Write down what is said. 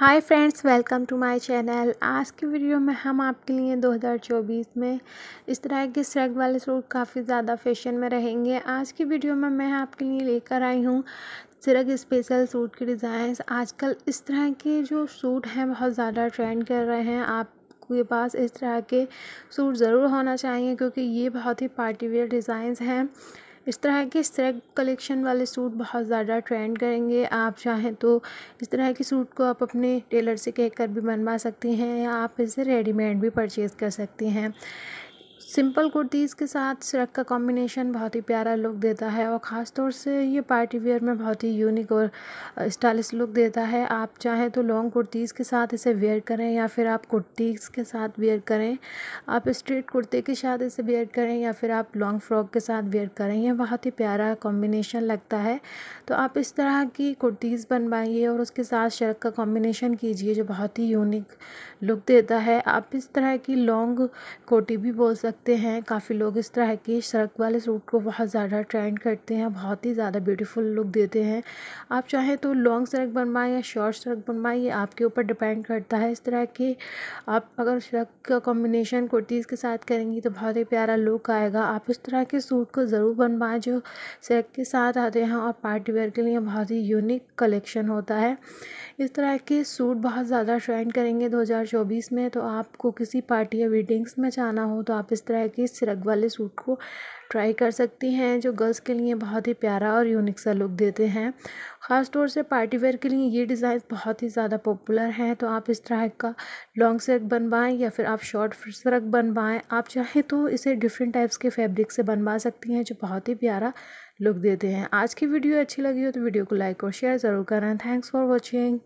hi friends welcome to my channel आज की video में हम आपके लिए 2024 में इस तरह के स्रग वाले सूट काफ़ी ज़्यादा फैशन में रहेंगे आज की वीडियो में मैं आपके लिए लेकर आई हूँ सिरक स्पेशल सूट के डिज़ाइंस आजकल इस तरह के जो सूट हैं बहुत ज़्यादा ट्रेंड कर रहे हैं आप आपके पास इस तरह के सूट ज़रूर होना चाहिए क्योंकि ये बहुत ही पार्टी वेयर डिज़ाइंस हैं इस तरह के स्ट्रैक कलेक्शन वाले सूट बहुत ज़्यादा ट्रेंड करेंगे आप चाहें तो इस तरह के सूट को आप अपने टेलर से कहकर भी बनवा सकती हैं या आप इसे रेडीमेड भी परचेज़ कर सकती हैं सिंपल कुर्तीज़ के साथ सिरक का कॉम्बिनेशन बहुत ही प्यारा लुक देता है और ख़ास तौर से ये पार्टी वेयर में बहुत ही यूनिक और स्टाइलिश लुक देता है आप चाहें तो लॉन्ग कुर्तीज़ के साथ इसे वेयर करें या फिर आप कुर्तीज़ के साथ वेयर करें आप स्ट्रेट कुर्ते के साथ इसे वेयर करें या फिर आप लॉन्ग फ्रॉक के साथ वेयर करें यह बहुत ही प्यारा कॉम्बिनेशन लगता है तो आप इस तरह की कुर्तीज़ बनवाइए और उसके साथ शर्क का कॉम्बिनेशन कीजिए जो बहुत ही यूनिक लुक देता है आप इस तरह की लॉन्ग कोटी भी बोल सकते सकते हैं काफ़ी लोग इस तरह की सड़क वाले सूट को बहुत ज़्यादा ट्रेंड करते हैं बहुत ही ज़्यादा ब्यूटीफुल लुक देते हैं आप चाहें तो लॉन्ग सड़क बनवाएं या शॉर्ट सड़क बनवाएं ये आपके ऊपर डिपेंड करता है इस तरह की आप अगर सड़क का कॉम्बिनेशन कुर्तीज़ के साथ करेंगी तो बहुत ही प्यारा लुक आएगा आप इस तरह के सूट को ज़रूर बनवाएँ जो सड़क के साथ आते हैं और पार्टी वेयर के लिए बहुत ही यूनिक कलेक्शन होता है इस तरह के सूट बहुत ज़्यादा ट्रेंड करेंगे 2024 में तो आपको किसी पार्टी या वीडिंग्स में जाना हो तो आप इस तरह के सिरक वाले सूट को ट्राई कर सकती हैं जो गर्ल्स के लिए बहुत ही प्यारा और यूनिक सा लुक देते हैं ख़ास तौर से पार्टी वेयर के लिए ये डिज़ाइन बहुत ही ज़्यादा पॉपुलर हैं तो आप इस तरह का लॉन्ग सिरक बनवाएं या फिर आप शॉर्ट सिरक बनवाएं आप चाहें तो इसे डिफरेंट टाइप्स के फैब्रिक से बनवा सकती हैं जो बहुत ही प्यारा लुक देते हैं आज की वीडियो अच्छी लगी हो तो वीडियो को लाइक और शेयर ज़रूर करें थैंक्स फॉर वॉचिंग